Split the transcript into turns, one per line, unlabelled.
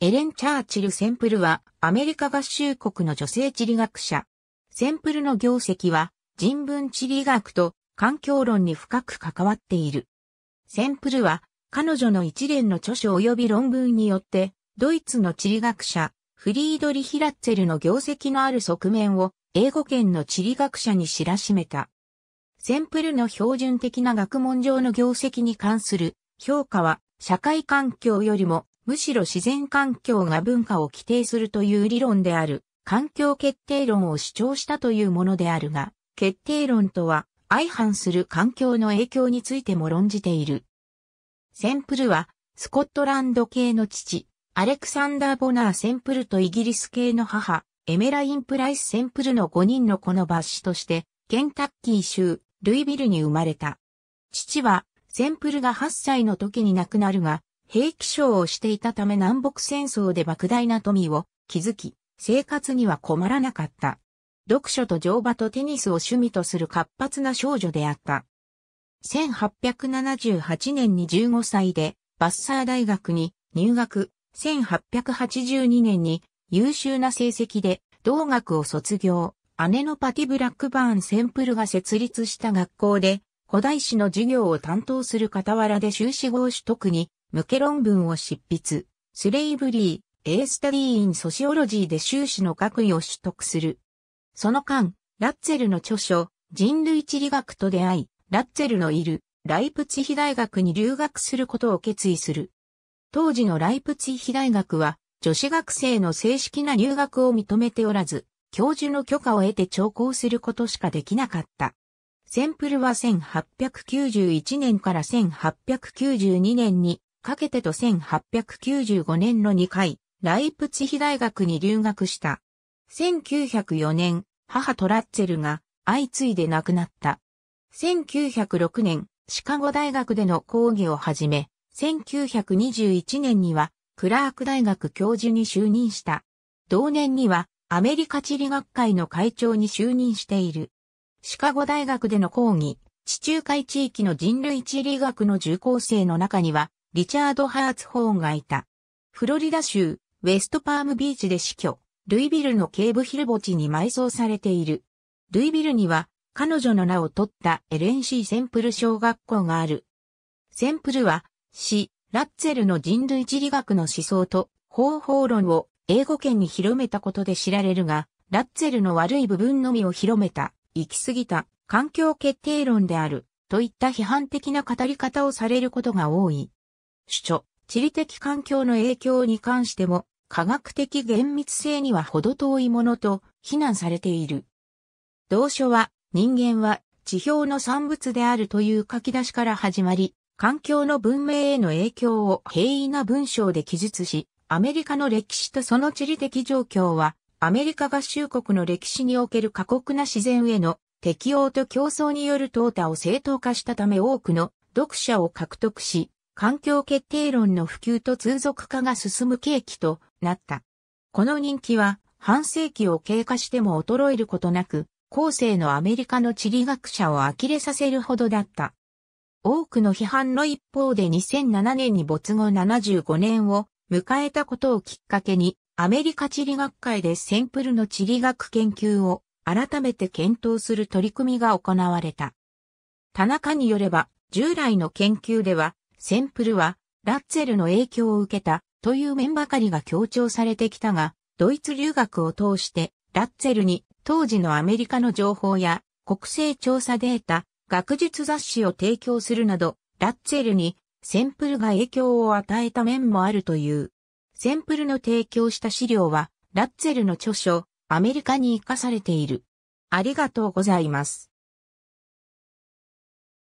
エレン・チャーチル・センプルはアメリカ合衆国の女性地理学者。センプルの業績は人文地理学と環境論に深く関わっている。センプルは彼女の一連の著書及び論文によってドイツの地理学者フリードリヒ・ラッツェルの業績のある側面を英語圏の地理学者に知らしめた。センプルの標準的な学問上の業績に関する評価は社会環境よりもむしろ自然環境が文化を規定するという理論である、環境決定論を主張したというものであるが、決定論とは相反する環境の影響についても論じている。センプルは、スコットランド系の父、アレクサンダー・ボナー・センプルとイギリス系の母、エメライン・プライス・センプルの5人の子の抜子として、ケンタッキー州、ルイビルに生まれた。父は、センプルが8歳の時に亡くなるが、兵器商をしていたため南北戦争で莫大な富を築き、生活には困らなかった。読書と乗馬とテニスを趣味とする活発な少女であった。1878年に15歳でバッサー大学に入学、1882年に優秀な成績で同学を卒業、姉のパティ・ブラックバーン・センプルが設立した学校で古代史の授業を担当する傍らで修士号取得に向け論文を執筆、スレイブリー、エースタディーインソシオロジーで修士の学位を取得する。その間、ラッツェルの著書、人類地理学と出会い、ラッツェルのいる、ライプツィヒ大学に留学することを決意する。当時のライプツィヒ大学は、女子学生の正式な留学を認めておらず、教授の許可を得て聴講することしかできなかった。センプルは1891年から1892年にかけてと1895年の2回、ライプツヒ大学に留学した。1904年、母トラッツェルが相次いで亡くなった。1906年、シカゴ大学での講義を始め、1921年にはクラーク大学教授に就任した。同年にはアメリカ地理学会の会長に就任している。シカゴ大学での講義、地中海地域の人類地理学の受講生の中には、リチャード・ハーツ・ホーンがいた。フロリダ州、ウェストパームビーチで死去、ルイビルのケーブ・ヒル墓地に埋葬されている。ルイビルには、彼女の名を取った LNC センプル小学校がある。センプルは、死、ラッツェルの人類地理学の思想と方法論を英語圏に広めたことで知られるが、ラッツェルの悪い部分のみを広めた、行き過ぎた、環境決定論である、といった批判的な語り方をされることが多い。主張、地理的環境の影響に関しても、科学的厳密性には程遠いものと非難されている。同書は、人間は地表の産物であるという書き出しから始まり、環境の文明への影響を平易な文章で記述し、アメリカの歴史とその地理的状況は、アメリカ合衆国の歴史における過酷な自然への適応と競争による淘汰を正当化したため多くの読者を獲得し、環境決定論の普及と通俗化が進む契機となった。この人気は半世紀を経過しても衰えることなく、後世のアメリカの地理学者を呆れさせるほどだった。多くの批判の一方で2007年に没後75年を迎えたことをきっかけに、アメリカ地理学会でセンプルの地理学研究を改めて検討する取り組みが行われた。田中によれば、従来の研究では、センプルは、ラッツェルの影響を受けた、という面ばかりが強調されてきたが、ドイツ留学を通して、ラッツェルに当時のアメリカの情報や国勢調査データ、学術雑誌を提供するなど、ラッツェルにセンプルが影響を与えた面もあるという。センプルの提供した資料は、ラッツェルの著書、アメリカに生かされている。ありがとうございます。